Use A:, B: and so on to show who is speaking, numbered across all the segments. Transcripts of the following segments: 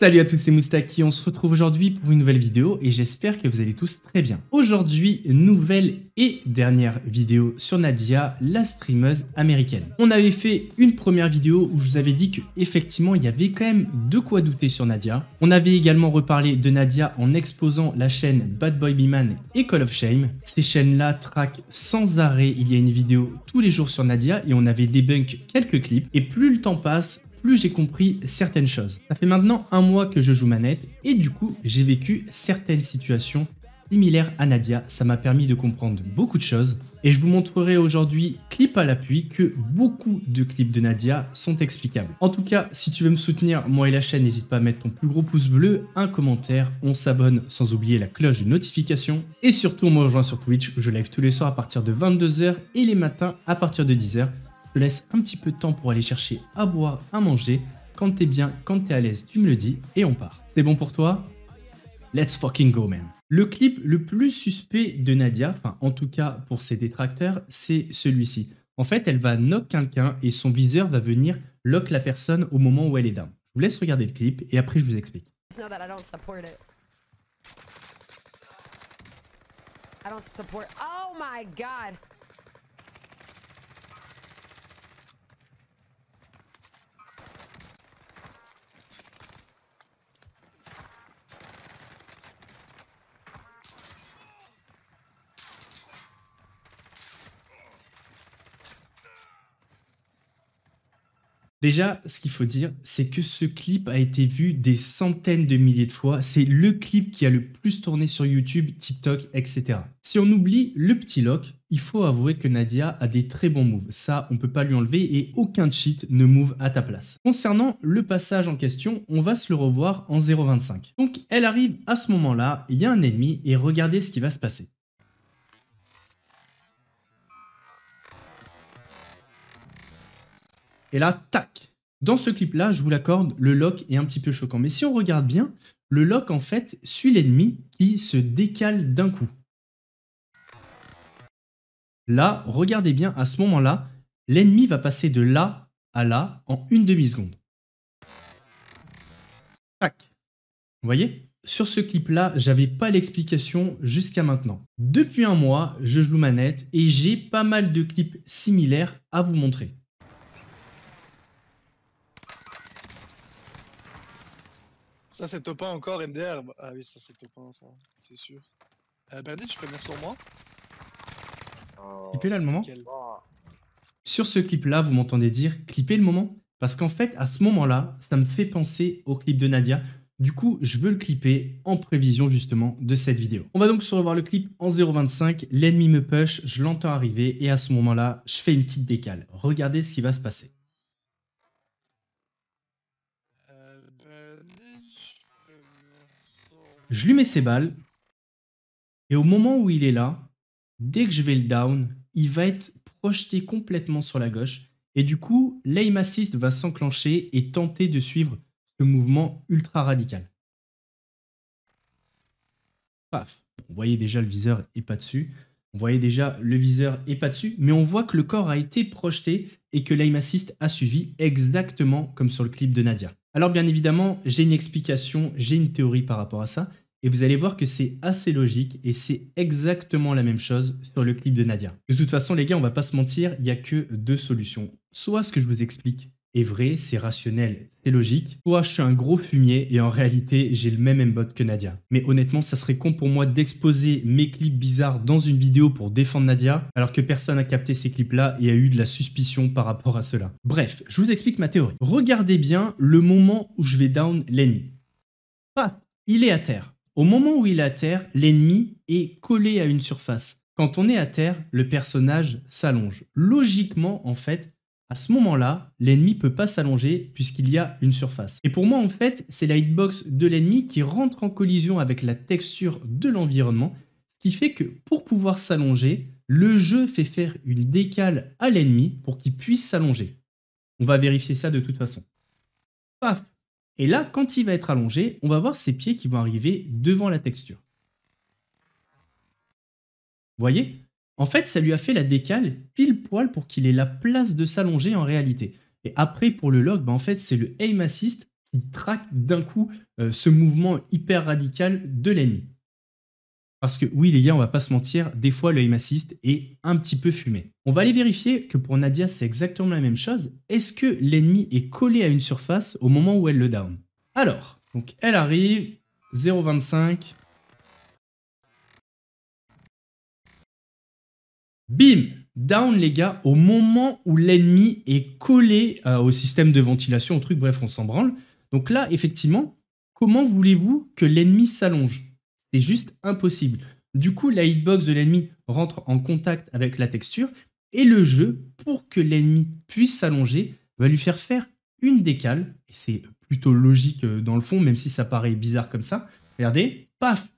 A: Salut à tous, c'est Moustaki, on se retrouve aujourd'hui pour une nouvelle vidéo et j'espère que vous allez tous très bien. Aujourd'hui, nouvelle et dernière vidéo sur Nadia, la streameuse américaine. On avait fait une première vidéo où je vous avais dit que effectivement il y avait quand même de quoi douter sur Nadia. On avait également reparlé de Nadia en exposant la chaîne Bad Boy B-Man et Call of Shame. Ces chaînes-là traquent sans arrêt, il y a une vidéo tous les jours sur Nadia et on avait débunk quelques clips. Et plus le temps passe, plus j'ai compris certaines choses. Ça fait maintenant un mois que je joue manette et du coup j'ai vécu certaines situations similaires à Nadia. Ça m'a permis de comprendre beaucoup de choses et je vous montrerai aujourd'hui, clip à l'appui, que beaucoup de clips de Nadia sont explicables. En tout cas, si tu veux me soutenir, moi et la chaîne, n'hésite pas à mettre ton plus gros pouce bleu, un commentaire, on s'abonne sans oublier la cloche de notification. Et surtout, on me rejoint sur Twitch où je live tous les soirs à partir de 22h et les matins à partir de 10h laisse un petit peu de temps pour aller chercher à boire, à manger. Quand t'es bien, quand t'es à l'aise, tu me le dis et on part. C'est bon pour toi Let's fucking go, man. Le clip le plus suspect de Nadia, enfin en tout cas pour ses détracteurs, c'est celui-ci. En fait, elle va knock quelqu'un et son viseur va venir lock la personne au moment où elle est down. Je vous laisse regarder le clip et après je vous explique. Oh my god. Déjà, ce qu'il faut dire, c'est que ce clip a été vu des centaines de milliers de fois. C'est le clip qui a le plus tourné sur YouTube, TikTok, etc. Si on oublie le petit lock, il faut avouer que Nadia a des très bons moves. Ça, on peut pas lui enlever et aucun cheat ne move à ta place. Concernant le passage en question, on va se le revoir en 0.25. Donc, elle arrive à ce moment-là, il y a un ennemi et regardez ce qui va se passer. Et là, tac. Dans ce clip-là, je vous l'accorde, le lock est un petit peu choquant. Mais si on regarde bien, le lock, en fait, suit l'ennemi qui se décale d'un coup. Là, regardez bien, à ce moment-là, l'ennemi va passer de là à là en une demi-seconde. Tac. Vous voyez Sur ce clip-là, j'avais pas l'explication jusqu'à maintenant. Depuis un mois, je joue manette et j'ai pas mal de clips similaires à vous montrer. Ça, c'est top 1 encore, MDR. Bah, ah oui, ça, c'est top 1, ça, c'est sûr. Euh, dit, tu peux venir sur moi Clipper là le moment Sur ce clip-là, vous m'entendez dire clipper le moment Parce qu'en fait, à ce moment-là, ça me fait penser au clip de Nadia. Du coup, je veux le clipper en prévision justement de cette vidéo. On va donc se revoir le clip en 0.25. L'ennemi me push, je l'entends arriver et à ce moment-là, je fais une petite décale. Regardez ce qui va se passer. Je lui mets ses balles. Et au moment où il est là, dès que je vais le down, il va être projeté complètement sur la gauche. Et du coup, l'aim assist va s'enclencher et tenter de suivre ce mouvement ultra radical. Paf. On voyait déjà le viseur est pas dessus. On voyait déjà le viseur est pas dessus, mais on voit que le corps a été projeté et que l'aim assist a suivi exactement comme sur le clip de Nadia. Alors bien évidemment, j'ai une explication, j'ai une théorie par rapport à ça, et vous allez voir que c'est assez logique et c'est exactement la même chose sur le clip de Nadia. De toute façon les gars, on va pas se mentir, il n'y a que deux solutions. Soit ce que je vous explique, est vrai, c'est rationnel, c'est logique, soit je suis un gros fumier et en réalité j'ai le même M-Bot que Nadia. Mais honnêtement, ça serait con pour moi d'exposer mes clips bizarres dans une vidéo pour défendre Nadia, alors que personne n'a capté ces clips-là et a eu de la suspicion par rapport à cela. Bref, je vous explique ma théorie. Regardez bien le moment où je vais down l'ennemi. il est à terre. Au moment où il est à terre, l'ennemi est collé à une surface. Quand on est à terre, le personnage s'allonge. Logiquement, en fait, à ce moment-là, l'ennemi peut pas s'allonger puisqu'il y a une surface. Et pour moi, en fait, c'est la hitbox de l'ennemi qui rentre en collision avec la texture de l'environnement, ce qui fait que pour pouvoir s'allonger, le jeu fait faire une décale à l'ennemi pour qu'il puisse s'allonger. On va vérifier ça de toute façon. Paf Et là, quand il va être allongé, on va voir ses pieds qui vont arriver devant la texture. Voyez en fait, ça lui a fait la décale pile poil pour qu'il ait la place de s'allonger en réalité. Et après, pour le log, bah, en fait, c'est le aim assist qui traque d'un coup euh, ce mouvement hyper radical de l'ennemi. Parce que oui, les gars, on va pas se mentir, des fois le aim assist est un petit peu fumé. On va aller vérifier que pour Nadia, c'est exactement la même chose. Est-ce que l'ennemi est collé à une surface au moment où elle le down Alors, donc elle arrive, 0,25, Bim Down les gars, au moment où l'ennemi est collé euh, au système de ventilation, au truc, bref, on s'en branle. Donc là, effectivement, comment voulez-vous que l'ennemi s'allonge C'est juste impossible. Du coup, la hitbox de l'ennemi rentre en contact avec la texture et le jeu, pour que l'ennemi puisse s'allonger, va lui faire faire une décale. Et c'est plutôt logique euh, dans le fond, même si ça paraît bizarre comme ça. Regardez, paf,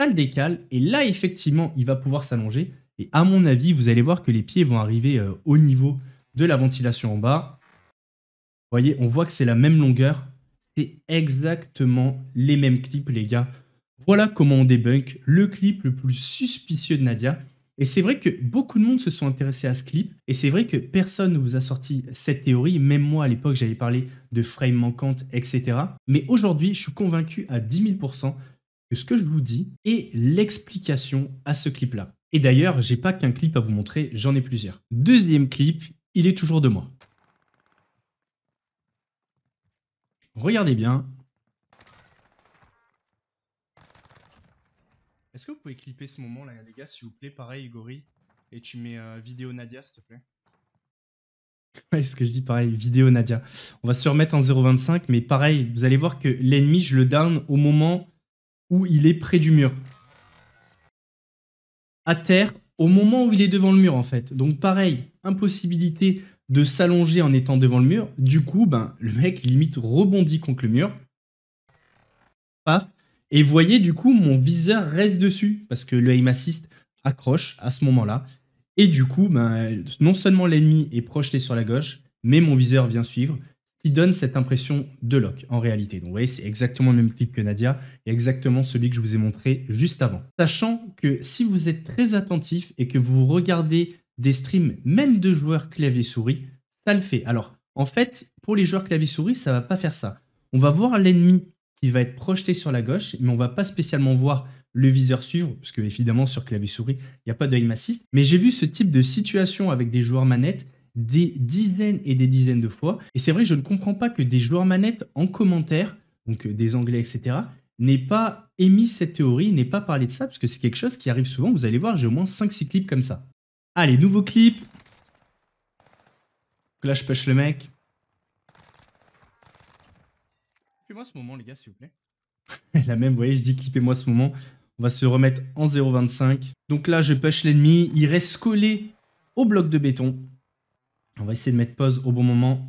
A: ça le décale. Et là, effectivement, il va pouvoir s'allonger. Et à mon avis, vous allez voir que les pieds vont arriver euh, au niveau de la ventilation en bas. Vous voyez, on voit que c'est la même longueur. C'est exactement les mêmes clips, les gars. Voilà comment on débunk le clip le plus suspicieux de Nadia. Et c'est vrai que beaucoup de monde se sont intéressés à ce clip, et c'est vrai que personne ne vous a sorti cette théorie, même moi à l'époque j'avais parlé de frame manquante, etc. Mais aujourd'hui, je suis convaincu à 10 000% que ce que je vous dis est l'explication à ce clip-là. Et d'ailleurs, j'ai pas qu'un clip à vous montrer, j'en ai plusieurs. Deuxième clip, il est toujours de moi. Regardez bien. Est-ce que vous pouvez clipper ce moment là, les gars, s'il vous plaît, pareil, Igori Et tu mets euh, vidéo Nadia, s'il te plaît. Ouais, ce que je dis, pareil, vidéo Nadia. On va se remettre en 0.25, mais pareil, vous allez voir que l'ennemi, je le down au moment où il est près du mur à terre au moment où il est devant le mur en fait. Donc pareil, impossibilité de s'allonger en étant devant le mur. Du coup, ben, le mec limite rebondit contre le mur. Paf. Et voyez, du coup, mon viseur reste dessus parce que le aim assist accroche à ce moment-là. Et du coup, ben, non seulement l'ennemi est projeté sur la gauche, mais mon viseur vient suivre qui donne cette impression de lock en réalité. Donc vous voyez, c'est exactement le même clip que Nadia et exactement celui que je vous ai montré juste avant. Sachant que si vous êtes très attentif et que vous regardez des streams même de joueurs clavier-souris, ça le fait. Alors en fait, pour les joueurs clavier-souris, ça va pas faire ça. On va voir l'ennemi qui va être projeté sur la gauche, mais on va pas spécialement voir le viseur suivre, parce que évidemment sur clavier souris, il n'y a pas d'œil assist. Mais j'ai vu ce type de situation avec des joueurs manettes des dizaines et des dizaines de fois. Et c'est vrai, je ne comprends pas que des joueurs manettes en commentaire, donc euh, des anglais, etc., n'aient pas émis cette théorie, n'aient pas parlé de ça, parce que c'est quelque chose qui arrive souvent. Vous allez voir, j'ai au moins 5-6 clips comme ça. Allez, nouveau clip. là, je push le mec. Clippez-moi ce moment, les gars, s'il vous plaît. La même, vous voyez, je dis clippez-moi ce moment. On va se remettre en 0,25. Donc là, je push l'ennemi. Il reste collé au bloc de béton. On va essayer de mettre pause au bon moment.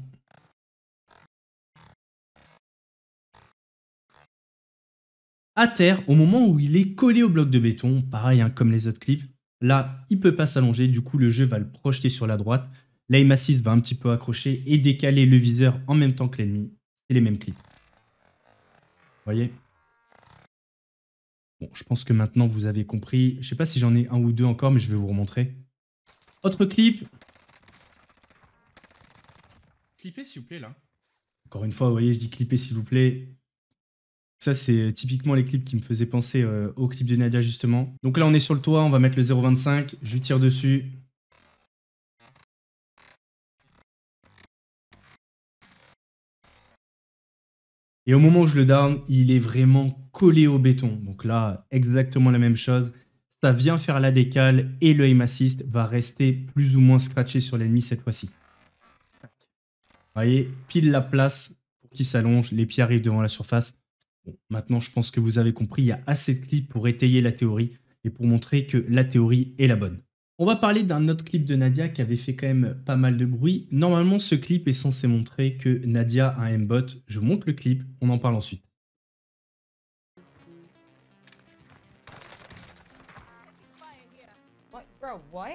A: À terre, au moment où il est collé au bloc de béton, pareil hein, comme les autres clips, là, il peut pas s'allonger, du coup le jeu va le projeter sur la droite. L'aim assist va un petit peu accrocher et décaler le viseur en même temps que l'ennemi. C'est les mêmes clips. Vous voyez Bon, je pense que maintenant vous avez compris. Je sais pas si j'en ai un ou deux encore, mais je vais vous remontrer. Autre clip, Clipper, s'il vous plaît, là. Encore une fois, vous voyez, je dis clipper, s'il vous plaît. Ça, c'est euh, typiquement les clips qui me faisaient penser euh, au clip de Nadia, justement. Donc là, on est sur le toit, on va mettre le 0,25. Je tire dessus. Et au moment où je le down, il est vraiment collé au béton. Donc là, exactement la même chose. Ça vient faire la décale et le aim assist va rester plus ou moins scratché sur l'ennemi cette fois-ci voyez, pile la place pour qu'il s'allonge, les pieds arrivent devant la surface. Bon, maintenant, je pense que vous avez compris, il y a assez de clips pour étayer la théorie et pour montrer que la théorie est la bonne. On va parler d'un autre clip de Nadia qui avait fait quand même pas mal de bruit. Normalement, ce clip est censé montrer que Nadia a un M-bot. Je monte le clip, on en parle ensuite. what?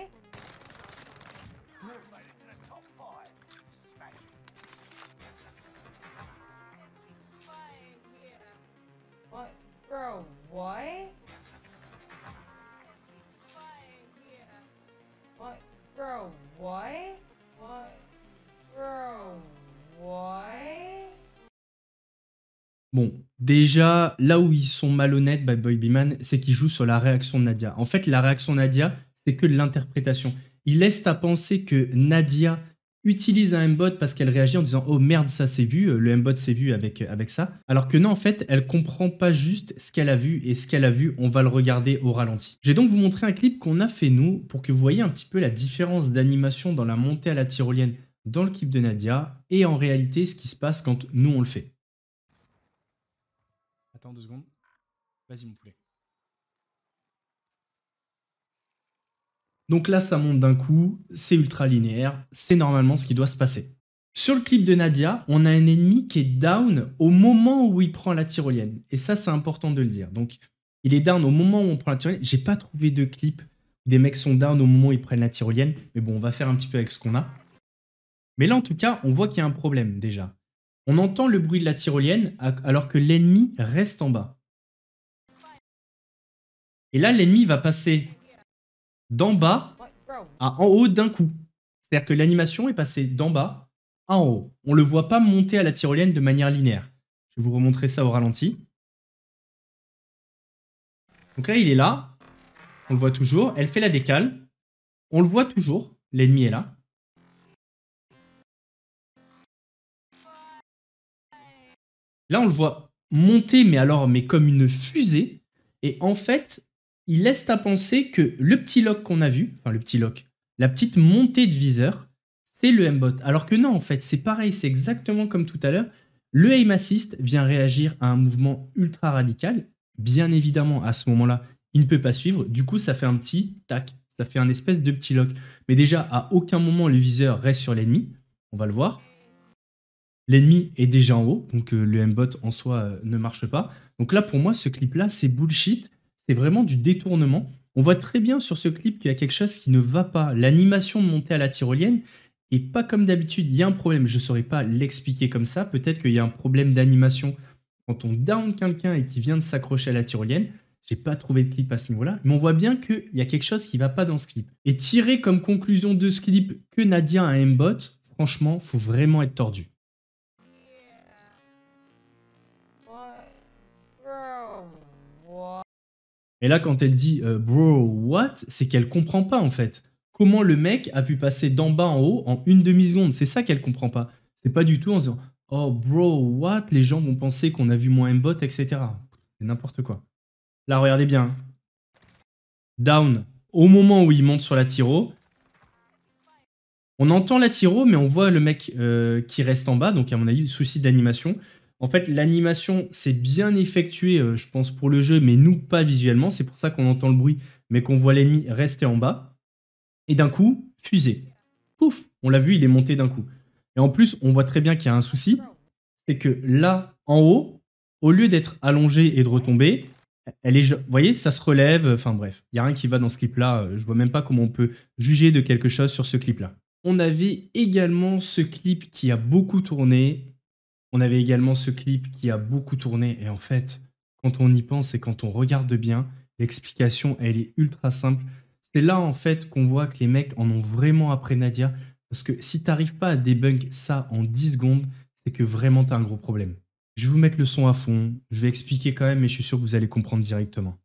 A: Déjà, là où ils sont malhonnêtes, by Boy B-Man, c'est qu'ils jouent sur la réaction de Nadia. En fait, la réaction de Nadia, c'est que l'interprétation. Ils laissent à penser que Nadia utilise un M-bot parce qu'elle réagit en disant Oh merde, ça c'est vu, le M-bot s'est vu avec, euh, avec ça. Alors que non, en fait, elle comprend pas juste ce qu'elle a vu et ce qu'elle a vu, on va le regarder au ralenti. J'ai donc vous montré un clip qu'on a fait nous pour que vous voyez un petit peu la différence d'animation dans la montée à la tyrolienne dans le clip de Nadia et en réalité ce qui se passe quand nous on le fait. Attends deux secondes. Vas-y, mon poulet. Donc là, ça monte d'un coup, c'est ultra linéaire, c'est normalement ce qui doit se passer. Sur le clip de Nadia, on a un ennemi qui est down au moment où il prend la tyrolienne. Et ça, c'est important de le dire. Donc, il est down au moment où on prend la tyrolienne. J'ai pas trouvé de clip où des mecs sont down au moment où ils prennent la tyrolienne. Mais bon, on va faire un petit peu avec ce qu'on a. Mais là, en tout cas, on voit qu'il y a un problème déjà. On entend le bruit de la tyrolienne alors que l'ennemi reste en bas. Et là, l'ennemi va passer d'en bas à en haut d'un coup. C'est-à-dire que l'animation est passée d'en bas à en haut. On ne le voit pas monter à la tyrolienne de manière linéaire. Je vais vous remontrer ça au ralenti. Donc là, il est là. On le voit toujours. Elle fait la décale. On le voit toujours. L'ennemi est là. Là, on le voit monter, mais alors, mais comme une fusée. Et en fait, il laisse à penser que le petit lock qu'on a vu, enfin le petit lock, la petite montée de viseur, c'est le M-Bot. Alors que non, en fait, c'est pareil, c'est exactement comme tout à l'heure. Le aim assist vient réagir à un mouvement ultra radical. Bien évidemment, à ce moment-là, il ne peut pas suivre. Du coup, ça fait un petit tac, ça fait un espèce de petit lock. Mais déjà, à aucun moment le viseur reste sur l'ennemi. On va le voir. L'ennemi est déjà en haut, donc euh, le M-Bot en soi euh, ne marche pas. Donc là, pour moi, ce clip-là, c'est bullshit. C'est vraiment du détournement. On voit très bien sur ce clip qu'il y a quelque chose qui ne va pas. L'animation montée à la tyrolienne Et pas comme d'habitude. Il y a un problème. Je ne saurais pas l'expliquer comme ça. Peut-être qu'il y a un problème d'animation quand on down quelqu'un et qu'il vient de s'accrocher à la tyrolienne. J'ai pas trouvé de clip à ce niveau-là, mais on voit bien qu'il y a quelque chose qui ne va pas dans ce clip. Et tirer comme conclusion de ce clip que Nadia a un M-bot, franchement, faut vraiment être tordu. Et là, quand elle dit euh, bro, what C'est qu'elle comprend pas en fait. Comment le mec a pu passer d'en bas en haut en une demi-seconde C'est ça qu'elle comprend pas. C'est pas du tout en se disant oh bro, what Les gens vont penser qu'on a vu moins un bot, etc. C'est n'importe quoi. Là, regardez bien. Hein. Down. Au moment où il monte sur la tiro, on entend la tiro, mais on voit le mec euh, qui reste en bas, donc à mon avis, le souci d'animation. En fait, l'animation, c'est bien effectué, euh, je pense, pour le jeu, mais nous, pas visuellement. C'est pour ça qu'on entend le bruit, mais qu'on voit l'ennemi rester en bas. Et d'un coup, fusée. Pouf On l'a vu, il est monté d'un coup. Et en plus, on voit très bien qu'il y a un souci. C'est que là, en haut, au lieu d'être allongé et de retomber, elle est, vous voyez, ça se relève. Euh, enfin bref, il n'y a rien qui va dans ce clip-là. Euh, je vois même pas comment on peut juger de quelque chose sur ce clip-là. On avait également ce clip qui a beaucoup tourné. On avait également ce clip qui a beaucoup tourné et en fait, quand on y pense et quand on regarde bien, l'explication, elle est ultra simple. C'est là en fait qu'on voit que les mecs en ont vraiment après Nadia parce que si tu t'arrives pas à débunk ça en 10 secondes, c'est que vraiment as un gros problème. Je vais vous mettre le son à fond, je vais expliquer quand même mais je suis sûr que vous allez comprendre directement.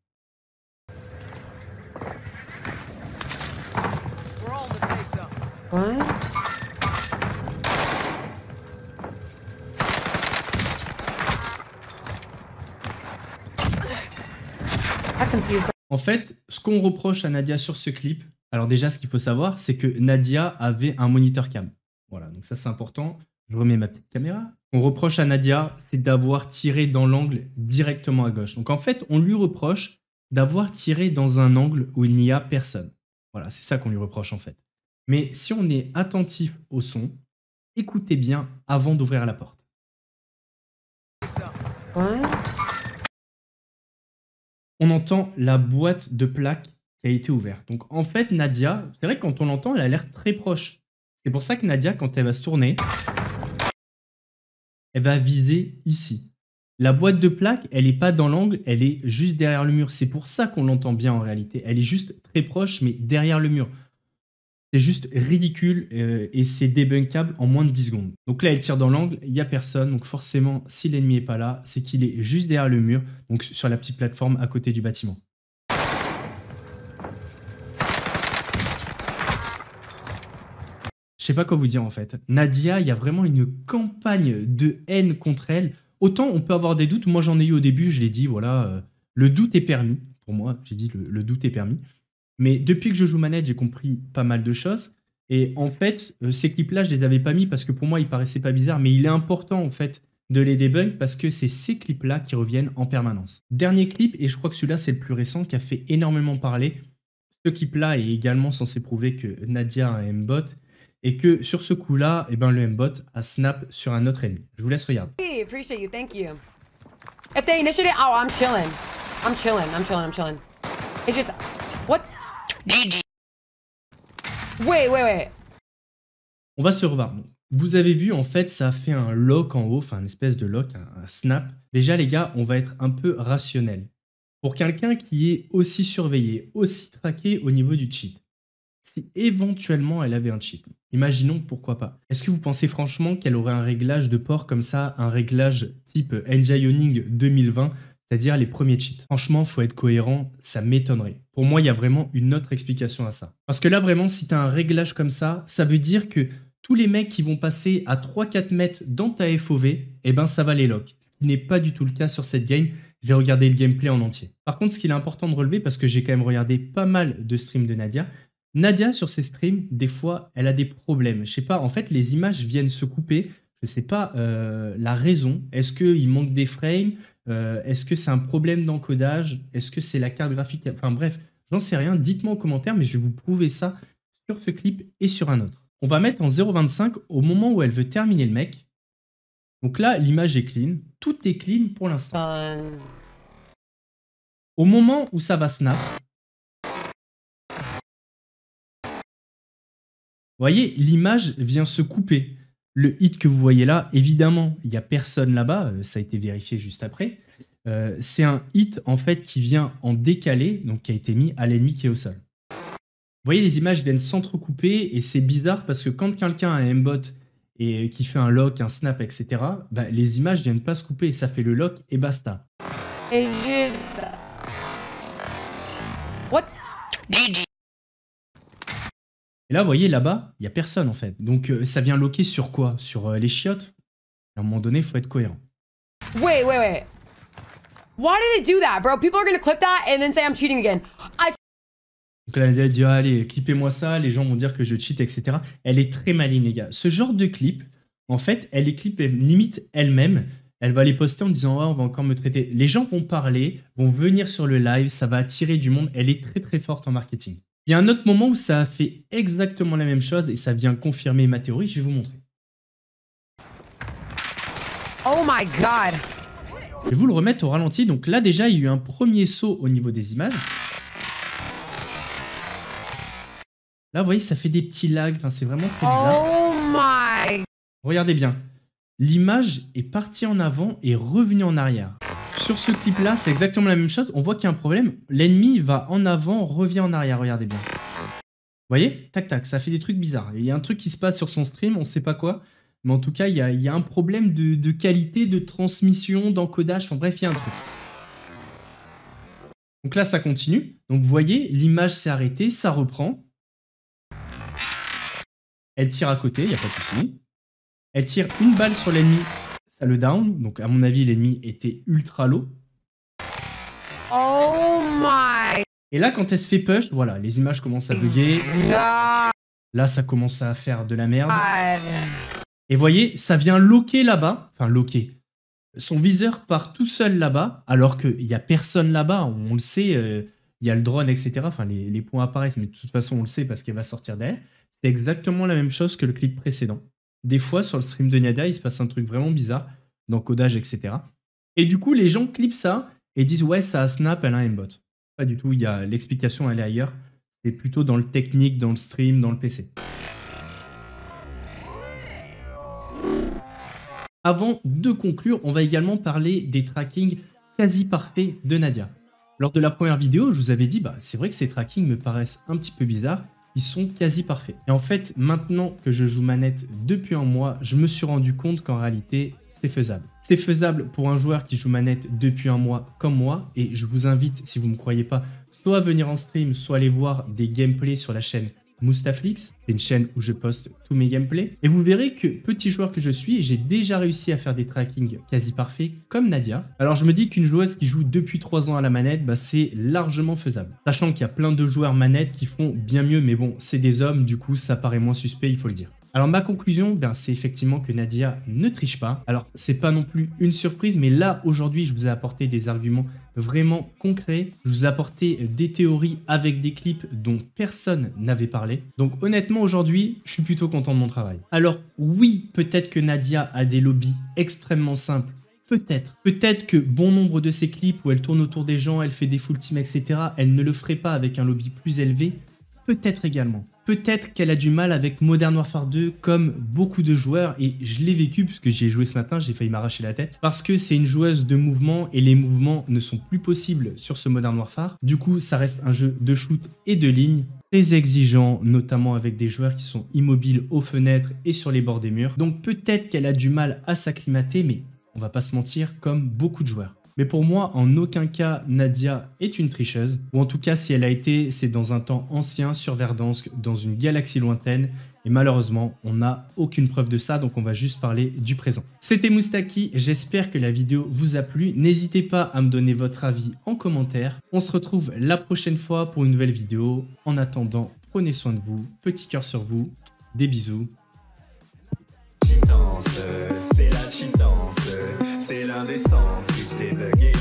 A: En fait, ce qu'on reproche à Nadia sur ce clip, alors déjà, ce qu'il faut savoir, c'est que Nadia avait un moniteur cam. Voilà, donc ça c'est important. Je remets ma petite caméra. On reproche à Nadia, c'est d'avoir tiré dans l'angle directement à gauche. Donc en fait, on lui reproche d'avoir tiré dans un angle où il n'y a personne. Voilà, c'est ça qu'on lui reproche en fait. Mais si on est attentif au son, écoutez bien avant d'ouvrir la porte on entend la boîte de plaques qui a été ouverte. Donc en fait, Nadia, c'est vrai que quand on l'entend, elle a l'air très proche. C'est pour ça que Nadia, quand elle va se tourner, elle va viser ici. La boîte de plaques, elle n'est pas dans l'angle, elle est juste derrière le mur. C'est pour ça qu'on l'entend bien en réalité. Elle est juste très proche, mais derrière le mur. C'est juste ridicule euh, et c'est débunkable en moins de 10 secondes. Donc là, elle tire dans l'angle, il n'y a personne. Donc forcément, si l'ennemi n'est pas là, c'est qu'il est juste derrière le mur, donc sur la petite plateforme à côté du bâtiment. Je sais pas quoi vous dire en fait. Nadia, il y a vraiment une campagne de haine contre elle. Autant on peut avoir des doutes, moi j'en ai eu au début, je l'ai dit, voilà, euh, le doute est permis. Pour moi, j'ai dit le doute est permis. Mais depuis que je joue manette, j'ai compris pas mal de choses. Et en fait, euh, ces clips-là, je les avais pas mis parce que pour moi, ils paraissaient pas bizarres, mais il est important en fait de les debunk parce que c'est ces clips-là qui reviennent en permanence. Dernier clip, et je crois que celui-là, c'est le plus récent, qui a fait énormément parler. Ce clip-là est également censé prouver que Nadia a un M-bot et que sur ce coup-là, eh ben, le M-bot a snap sur un autre ennemi. Je vous laisse regarder. Hey, appreciate you, thank Ouais, ouais, ouais. On va se revoir. Vous avez vu, en fait, ça a fait un lock en haut, enfin une espèce de lock, un, snap. Déjà, les gars, on va être un peu rationnel. Pour quelqu'un qui est aussi surveillé, aussi traqué au niveau du cheat, si éventuellement elle avait un cheat, imaginons pourquoi pas, est-ce que vous pensez franchement qu'elle aurait un réglage de port comme ça, un réglage type Engineering 2020 c'est-à-dire les premiers cheats. Franchement, faut être cohérent, ça m'étonnerait. Pour moi, il y a vraiment une autre explication à ça. Parce que là, vraiment, si tu as un réglage comme ça, ça veut dire que tous les mecs qui vont passer à 3-4 mètres dans ta FOV, eh ben ça va les lock. Ce qui n'est pas du tout le cas sur cette game. Je vais regarder le gameplay en entier. Par contre, ce qu'il est important de relever, parce que j'ai quand même regardé pas mal de streams de Nadia, Nadia sur ses streams, des fois, elle a des problèmes. Je sais pas, en fait, les images viennent se couper. Je sais pas euh, la raison. Est-ce qu'il manque des frames euh, est-ce que c'est un problème d'encodage Est-ce que c'est la carte graphique Enfin bref, j'en sais rien. Dites-moi en commentaire, mais je vais vous prouver ça sur ce clip et sur un autre. On va mettre en 0.25 au moment où elle veut terminer le mec. Donc là, l'image est clean. Tout est clean pour l'instant. Euh. Au moment où ça va snap, vous voyez, l'image vient se couper le hit que vous voyez là, évidemment, il n'y a personne là-bas, euh, ça a été vérifié juste après. Euh, c'est un hit en fait qui vient en décalé, donc qui a été mis à l'ennemi qui est au sol. Vous voyez, les images viennent s'entrecouper et c'est bizarre parce que quand quelqu'un a un bot et euh, qui fait un lock, un snap, etc., bah, les images viennent pas se couper, ça fait le lock et basta. Et juste. What? Là, vous voyez, là-bas, il n'y a personne en fait. Donc euh, ça vient loquer sur quoi Sur euh, les chiottes À un moment donné, il faut être cohérent. Wait, wait, wait. Why did they do that, bro? People are gonna clip that and then say I'm cheating again. I... Donc elle dit ah, allez, moi ça, les gens vont dire que je cheat, etc. Elle est très maligne, les gars. Ce genre de clip, en fait, elle est clip limite elle-même. Elle va les poster en disant ah, on va encore me traiter. Les gens vont parler, vont venir sur le live, ça va attirer du monde. Elle est très très forte en marketing. Il y a un autre moment où ça a fait exactement la même chose et ça vient confirmer ma théorie, je vais vous montrer. Oh my god Je vais vous le remettre au ralenti, donc là déjà il y a eu un premier saut au niveau des images. Là vous voyez ça fait des petits lags, c'est vraiment très bizarre. Oh my Regardez bien, l'image est partie en avant et revenue en arrière. Sur ce clip-là, c'est exactement la même chose. On voit qu'il y a un problème. L'ennemi va en avant, revient en arrière. Regardez bien. Vous voyez Tac, tac, ça fait des trucs bizarres. Il y a un truc qui se passe sur son stream, on ne sait pas quoi. Mais en tout cas, il y a, un problème de, qualité, de transmission, d'encodage. Enfin bref, il y a un truc. Donc là, ça continue. Donc vous voyez, l'image s'est arrêtée, ça reprend. Elle tire à côté, il n'y a pas de souci. Elle tire une balle sur l'ennemi ça le down. Donc, à mon avis, l'ennemi était ultra low. Oh my Et là, quand elle se fait push, voilà, les images commencent à bugger. Là, ça commence à faire de la merde. Et voyez, ça vient loquer là-bas. Enfin, loquer. Son viseur part tout seul là-bas, alors qu'il n'y a personne là-bas. On le sait, euh, il y a le drone, etc. Enfin, les, les points apparaissent, mais de toute façon, on le sait parce qu'elle va sortir derrière. C'est exactement la même chose que le clip précédent des fois sur le stream de Nadia, il se passe un truc vraiment bizarre dans codage, etc. Et du coup, les gens clipent ça et disent ouais, ça a snap, elle a un bot. Pas du tout, il y a l'explication, elle est ailleurs. C'est plutôt dans le technique, dans le stream, dans le PC. Avant de conclure, on va également parler des trackings quasi parfaits de Nadia. Lors de la première vidéo, je vous avais dit, bah, c'est vrai que ces trackings me paraissent un petit peu bizarres, ils sont quasi parfaits. Et en fait, maintenant que je joue manette depuis un mois, je me suis rendu compte qu'en réalité, c'est faisable. C'est faisable pour un joueur qui joue manette depuis un mois comme moi, et je vous invite, si vous ne me croyez pas, soit à venir en stream, soit aller voir des gameplays sur la chaîne Moustaflix, c'est une chaîne où je poste tous mes gameplays. Et vous verrez que, petit joueur que je suis, j'ai déjà réussi à faire des trackings quasi parfaits, comme Nadia. Alors je me dis qu'une joueuse qui joue depuis 3 ans à la manette, bah, c'est largement faisable. Sachant qu'il y a plein de joueurs manettes qui font bien mieux, mais bon, c'est des hommes, du coup ça paraît moins suspect, il faut le dire. Alors ma conclusion, ben, c'est effectivement que Nadia ne triche pas. Alors c'est pas non plus une surprise, mais là aujourd'hui je vous ai apporté des arguments vraiment concrets. Je vous ai apporté euh, des théories avec des clips dont personne n'avait parlé. Donc honnêtement aujourd'hui, je suis plutôt content de mon travail. Alors oui, peut-être que Nadia a des lobbies extrêmement simples Peut-être. Peut-être que bon nombre de ces clips où elle tourne autour des gens, elle fait des full teams, etc., elle ne le ferait pas avec un lobby plus élevé. Peut-être également. Peut-être qu'elle a du mal avec Modern Warfare 2 comme beaucoup de joueurs et je l'ai vécu puisque j'y ai joué ce matin, j'ai failli m'arracher la tête parce que c'est une joueuse de mouvement et les mouvements ne sont plus possibles sur ce Modern Warfare. Du coup, ça reste un jeu de shoot et de ligne très exigeant, notamment avec des joueurs qui sont immobiles aux fenêtres et sur les bords des murs. Donc peut-être qu'elle a du mal à s'acclimater mais on va pas se mentir comme beaucoup de joueurs. Mais pour moi, en aucun cas, Nadia est une tricheuse, ou en tout cas, si elle a été, c'est dans un temps ancien sur Verdansk, dans une galaxie lointaine, et malheureusement, on n'a aucune preuve de ça, donc on va juste parler du présent. C'était Moustaki, j'espère que la vidéo vous a plu. N'hésitez pas à me donner votre avis en commentaire. On se retrouve la prochaine fois pour une nouvelle vidéo. En attendant, prenez soin de vous, petit cœur sur vous, des bisous. C'est la c'est l'indécence. Stay back.